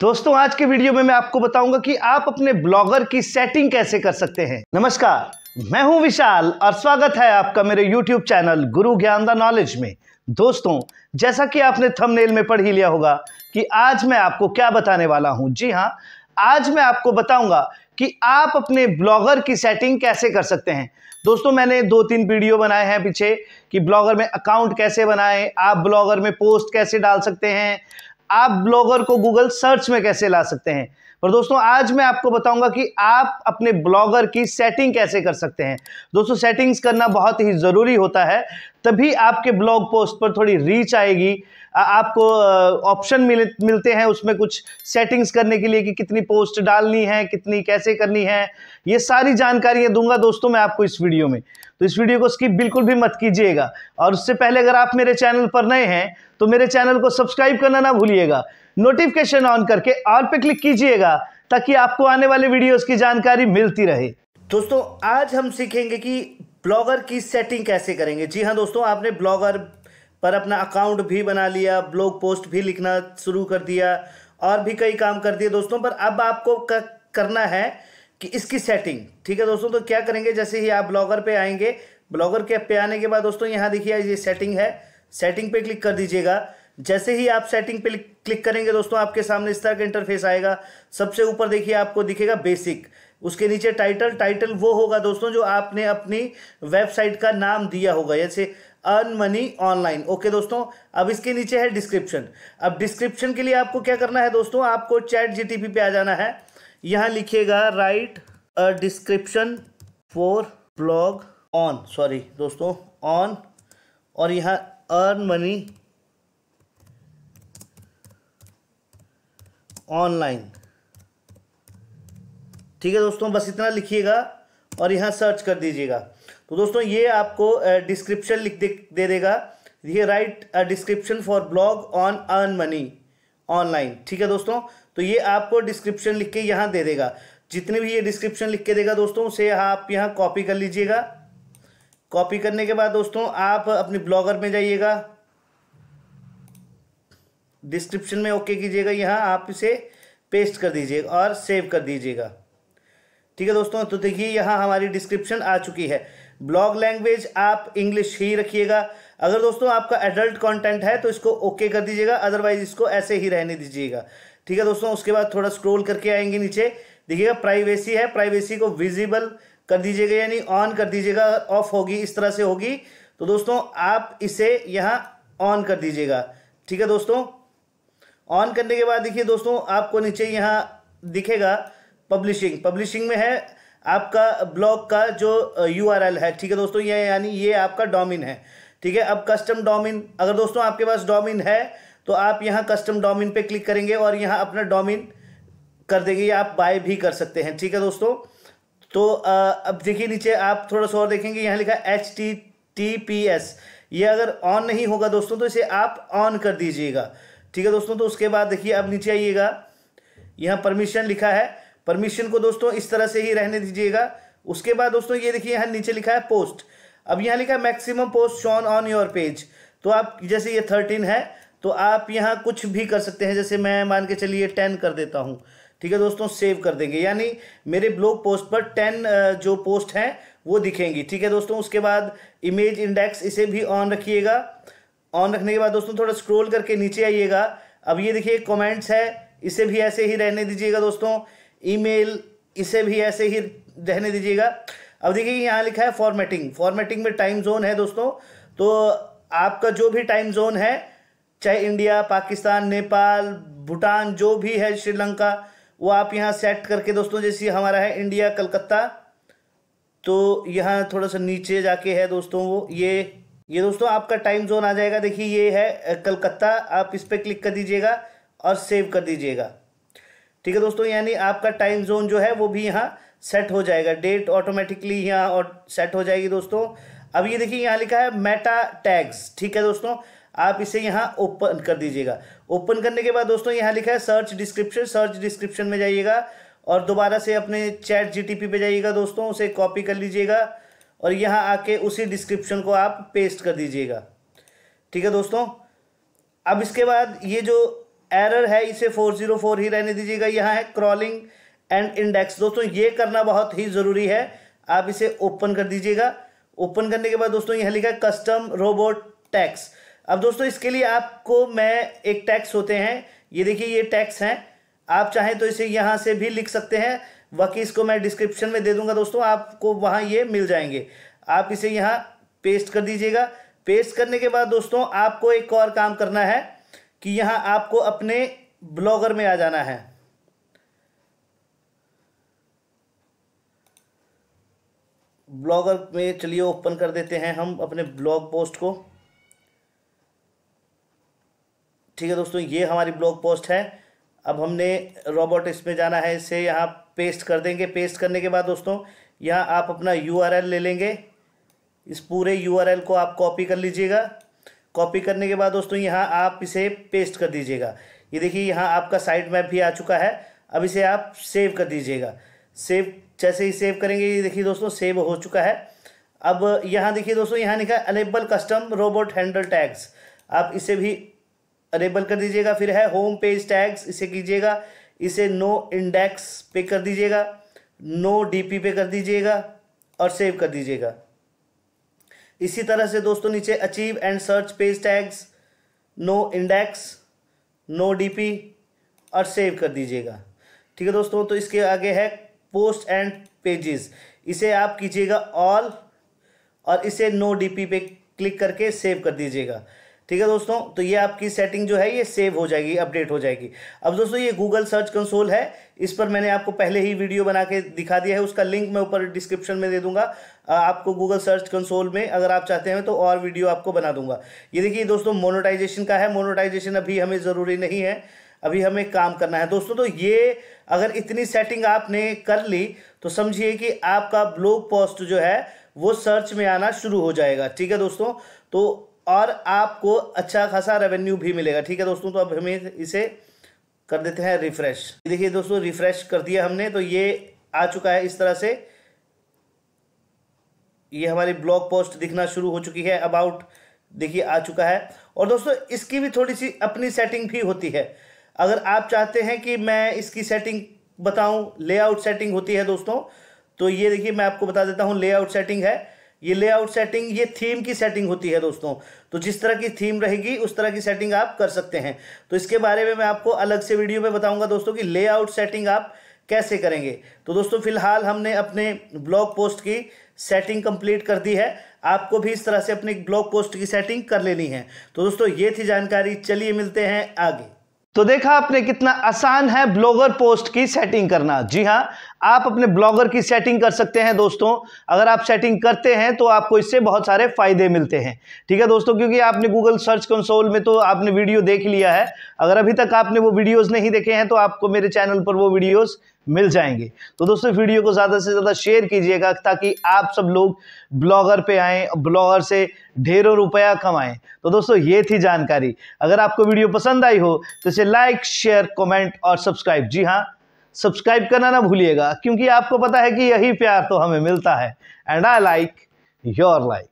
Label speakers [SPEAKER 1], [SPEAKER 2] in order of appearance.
[SPEAKER 1] दोस्तों आज के वीडियो में मैं आपको बताऊंगा कि आप अपने ब्लॉगर की सेटिंग कैसे कर सकते हैं नमस्कार मैं हूं विशाल और स्वागत है आपका मेरे यूट्यूब चैनल गुरु ज्ञान द नॉलेज में दोस्तों जैसा कि आपने थंबनेल में पढ़ ही लिया होगा कि आज मैं आपको क्या बताने वाला हूं जी हाँ आज मैं आपको बताऊंगा कि आप अपने ब्लॉगर की सेटिंग कैसे कर सकते हैं दोस्तों मैंने दो तीन वीडियो बनाए हैं पीछे कि ब्लॉगर में अकाउंट कैसे बनाएं आप ब्लॉगर में पोस्ट कैसे डाल सकते हैं आप ब्लॉगर को गूगल सर्च में कैसे ला सकते हैं पर दोस्तों आज मैं आपको बताऊंगा कि आप अपने ब्लॉगर की सेटिंग कैसे कर सकते हैं दोस्तों सेटिंग्स करना बहुत ही ज़रूरी होता है तभी आपके ब्लॉग पोस्ट पर थोड़ी रीच आएगी आपको ऑप्शन मिल मिलते हैं उसमें कुछ सेटिंग्स करने के लिए कि कितनी पोस्ट डालनी है कितनी कैसे करनी है ये सारी जानकारियाँ दूंगा दोस्तों मैं आपको इस वीडियो में तो इस वीडियो को स्किप बिल्कुल भी मत कीजिएगा और उससे पहले अगर आप मेरे चैनल पर नए हैं तो मेरे चैनल को सब्सक्राइब करना ना भूलिएगा नोटिफिकेशन ऑन करके ऑल पे क्लिक कीजिएगा ताकि आपको आने वाले वीडियोस की जानकारी मिलती रहे दोस्तों आज हम सीखेंगे कि ब्लॉगर की सेटिंग कैसे करेंगे जी हाँ दोस्तों आपने ब्लॉगर पर अपना अकाउंट भी बना लिया ब्लॉग पोस्ट भी लिखना शुरू कर दिया और भी कई काम कर दिए दोस्तों पर अब आपको करना है कि इसकी सेटिंग ठीक है दोस्तों तो क्या करेंगे जैसे ही आप ब्लॉगर पे आएंगे ब्लॉगर के पे आने के बाद दोस्तों यहाँ देखिए ये सेटिंग है सेटिंग पे क्लिक कर दीजिएगा जैसे ही आप सेटिंग पे क्लिक करेंगे दोस्तों आपके सामने इस तरह का इंटरफेस आएगा सबसे ऊपर देखिए आपको दिखेगा बेसिक उसके नीचे टाइटल टाइटल वो होगा दोस्तों जो आपने अपनी वेबसाइट का नाम दिया होगा जैसे अर्न मनी ऑनलाइन ओके दोस्तों अब इसके नीचे है डिस्क्रिप्शन अब डिस्क्रिप्शन के लिए आपको क्या करना है दोस्तों आपको चैट जीटीपी पे आ जाना है यहाँ लिखिएगा write a description for blog on sorry दोस्तों ऑन और यहाँ अर्न मनी ऑनलाइन ठीक है दोस्तों बस इतना लिखिएगा और यहाँ सर्च कर दीजिएगा तो दोस्तों ये आपको डिस्क्रिप्शन लिख दे, दे देगा ये write description for blog on earn money online ठीक है दोस्तों तो ये आपको डिस्क्रिप्शन लिख के यहाँ दे देगा जितने भी ये डिस्क्रिप्शन लिख के देगा दोस्तों उसे आप यहाँ कॉपी कर लीजिएगा कॉपी करने के बाद दोस्तों आप अपने ब्लॉगर में जाइएगा डिस्क्रिप्शन में ओके कीजिएगा यहाँ आप इसे पेस्ट कर दीजिएगा और सेव कर दीजिएगा ठीक है दोस्तों तो देखिए यहाँ हमारी डिस्क्रिप्शन आ चुकी है ब्लॉग लैंग्वेज आप इंग्लिश ही रखिएगा अगर दोस्तों आपका एडल्ट कंटेंट है तो इसको ओके कर दीजिएगा अदरवाइज इसको ऐसे ही रहने दीजिएगा ठीक है दोस्तों उसके बाद थोड़ा स्क्रोल करके आएंगे नीचे देखिएगा प्राइवेसी है प्राइवेसी को विजिबल कर दीजिएगा यानी ऑन कर दीजिएगा ऑफ होगी इस तरह से होगी तो दोस्तों आप इसे यहाँ ऑन कर दीजिएगा ठीक है दोस्तों ऑन करने के बाद देखिए दोस्तों आपको नीचे यहाँ दिखेगा पब्लिशिंग पब्लिशिंग में है आपका ब्लॉग का जो यू है ठीक है दोस्तों ये यानी ये आपका डोमिन है ठीक है अब कस्टम डोमिन अगर दोस्तों आपके पास डोमिन है तो आप यहाँ कस्टम डोमिन पे क्लिक करेंगे और यहाँ अपना डोमिन कर देंगे या आप बाय भी कर सकते हैं ठीक है दोस्तों तो अब देखिए नीचे आप थोड़ा सा और देखेंगे यहाँ लिखा H T T P S ये अगर ऑन नहीं होगा दोस्तों तो इसे आप ऑन कर दीजिएगा ठीक है दोस्तों तो उसके बाद देखिए अब नीचे आइएगा यहाँ परमिशन लिखा है परमिशन को दोस्तों इस तरह से ही रहने दीजिएगा उसके बाद दोस्तों ये देखिए यहाँ नीचे लिखा है पोस्ट अब यहाँ लिखा है maximum post shown on your page तो आप जैसे ये थर्टीन है तो आप यहाँ कुछ भी कर सकते हैं जैसे मैं मान के चलिए टेन कर देता हूँ ठीक है दोस्तों सेव कर देंगे यानी मेरे ब्लॉग पोस्ट पर टेन जो पोस्ट हैं वो दिखेंगी ठीक है दोस्तों उसके बाद इमेज इंडेक्स इसे भी ऑन रखिएगा ऑन रखने के बाद दोस्तों थोड़ा स्क्रोल करके नीचे आइएगा अब ये देखिए कमेंट्स है इसे भी ऐसे ही रहने दीजिएगा दोस्तों ईमेल इसे भी ऐसे ही रहने दीजिएगा अब देखिए यहाँ लिखा है फॉर्मेटिंग फॉर्मेटिंग में टाइम जोन है दोस्तों तो आपका जो भी टाइम जोन है चाहे इंडिया पाकिस्तान नेपाल भूटान जो भी है श्रीलंका वो आप यहाँ सेट करके दोस्तों जैसे हमारा है इंडिया कलकत्ता तो यहाँ थोड़ा सा नीचे जाके है दोस्तों वो ये ये दोस्तों आपका टाइम जोन आ जाएगा देखिए ये है कलकत्ता आप इस पर क्लिक कर दीजिएगा और सेव कर दीजिएगा ठीक है दोस्तों यानी आपका टाइम जोन जो है वो भी यहाँ सेट हो जाएगा डेट ऑटोमेटिकली यहाँ और सेट हो जाएगी दोस्तों अब ये देखिए यहाँ लिखा है मेटा टैग्स ठीक है दोस्तों आप इसे यहाँ ओपन कर दीजिएगा ओपन करने के बाद दोस्तों यहाँ लिखा है सर्च डिस्क्रिप्शन सर्च डिस्क्रिप्शन में जाइएगा और दोबारा से अपने चैट जी पे जाइएगा दोस्तों उसे कॉपी कर लीजिएगा और यहाँ आके उसी डिस्क्रिप्शन को आप पेस्ट कर दीजिएगा ठीक है दोस्तों अब इसके बाद ये जो एरर है इसे 404 ही रहने दीजिएगा यहाँ है क्रॉलिंग एंड इंडेक्स दोस्तों ये करना बहुत ही ज़रूरी है आप इसे ओपन कर दीजिएगा ओपन करने के बाद दोस्तों यहाँ लिखा है कस्टम रोबोट टैक्स अब दोस्तों इसके लिए आपको मैं एक टैक्स होते हैं ये देखिए ये टैक्स हैं आप चाहें तो इसे यहाँ से भी लिख सकते हैं बाकी इसको मैं डिस्क्रिप्शन में दे दूंगा दोस्तों आपको वहाँ ये मिल जाएंगे आप इसे यहाँ पेस्ट कर दीजिएगा पेस्ट करने के बाद दोस्तों आपको एक और काम करना है कि यहाँ आपको अपने ब्लॉगर में आ जाना है ब्लॉगर में चलिए ओपन कर देते हैं हम अपने ब्लॉग पोस्ट को ठीक है दोस्तों ये हमारी ब्लॉग पोस्ट है अब हमने रोबोट इसमें जाना है इसे यहाँ पेस्ट कर देंगे पेस्ट करने के बाद दोस्तों यहाँ आप अपना यू ले लेंगे इस पूरे यू को आप कॉपी कर लीजिएगा कॉपी करने के बाद दोस्तों यहाँ आप इसे पेस्ट कर दीजिएगा ये देखिए यहाँ आपका साइड मैप भी आ चुका है अब इसे आप सेव कर दीजिएगा सेव जैसे ही सेव करेंगे ये देखिए दोस्तों सेव हो चुका है अब यहाँ देखिए दोस्तों यहाँ लिखा enable custom robot handle tags आप इसे भी अनेबल कर दीजिएगा फिर है होम पेज टैग्स इसे कीजिएगा इसे नो इंडेक्स पे कर दीजिएगा नो डीपी पे कर दीजिएगा और सेव कर दीजिएगा इसी तरह से दोस्तों नीचे archive and search page tags no index no DP और सेव कर दीजिएगा ठीक है दोस्तों तो इसके आगे है पोस्ट एंड पेजेस इसे आप कीजिएगा ऑल और इसे नो डीपी पे क्लिक करके सेव कर दीजिएगा ठीक है दोस्तों तो ये आपकी सेटिंग जो है ये सेव हो जाएगी अपडेट हो जाएगी अब दोस्तों ये गूगल सर्च कंसोल है इस पर मैंने आपको पहले ही वीडियो बना के दिखा दिया है उसका लिंक मैं ऊपर डिस्क्रिप्शन में दे दूंगा आपको गूगल सर्च कंसोल में अगर आप चाहते हैं तो और वीडियो आपको बना दूंगा ये देखिए दोस्तों मोनोटाइजेशन का है मोनोटाइजेशन अभी हमें ज़रूरी नहीं है अभी हमें काम करना है दोस्तों तो ये अगर इतनी सेटिंग आपने कर ली तो समझिए कि आपका ब्लॉग पोस्ट जो है वो सर्च में आना शुरू हो जाएगा ठीक है दोस्तों तो और आपको अच्छा खासा रेवेन्यू भी मिलेगा ठीक है दोस्तों तो अब हमें इसे कर देते हैं रिफ्रेश देखिए दोस्तों रिफ्रेश कर दिया हमने तो ये आ चुका है इस तरह से ये हमारी ब्लॉग पोस्ट दिखना शुरू हो चुकी है अबाउट देखिए आ चुका है और दोस्तों इसकी भी थोड़ी सी अपनी सेटिंग भी होती है अगर आप चाहते हैं कि मैं इसकी सेटिंग बताऊं लेआउट सेटिंग होती है दोस्तों तो ये देखिए मैं आपको बता देता हूं लेआउट सेटिंग है ये लेआउट सेटिंग ये थीम की सेटिंग होती है दोस्तों तो जिस तरह की थीम रहेगी उस तरह की सेटिंग आप कर सकते हैं तो इसके बारे में मैं आपको अलग से वीडियो में बताऊंगा दोस्तों कि लेआउट सेटिंग आप कैसे करेंगे तो दोस्तों फिलहाल हमने अपने ब्लॉग पोस्ट की सेटिंग कंप्लीट कर दी है आपको भी इस तरह से अपने ब्लॉग पोस्ट की सेटिंग कर लेनी है तो दोस्तों ये थी जानकारी चलिए मिलते हैं आगे तो देखा आपने कितना आसान है ब्लॉगर पोस्ट की सेटिंग करना जी हाँ आप अपने ब्लॉगर की सेटिंग कर सकते हैं दोस्तों अगर आप सेटिंग करते हैं तो आपको इससे बहुत सारे फ़ायदे मिलते हैं ठीक है दोस्तों क्योंकि आपने गूगल सर्च कंसोल में तो आपने वीडियो देख लिया है अगर अभी तक आपने वो वीडियोज़ नहीं देखे हैं तो आपको मेरे चैनल पर वो वीडियोज़ मिल जाएंगे तो दोस्तों वीडियो को ज़्यादा से ज़्यादा शेयर कीजिएगा ताकि आप सब लोग ब्लॉगर पे आएँ ब्लॉगर से ढेरों रुपया कमाएं तो दोस्तों ये थी जानकारी अगर आपको वीडियो पसंद आई हो तो इसे लाइक शेयर कमेंट और सब्सक्राइब जी हाँ सब्सक्राइब करना ना भूलिएगा क्योंकि आपको पता है कि यही प्यार तो हमें मिलता है and I like your like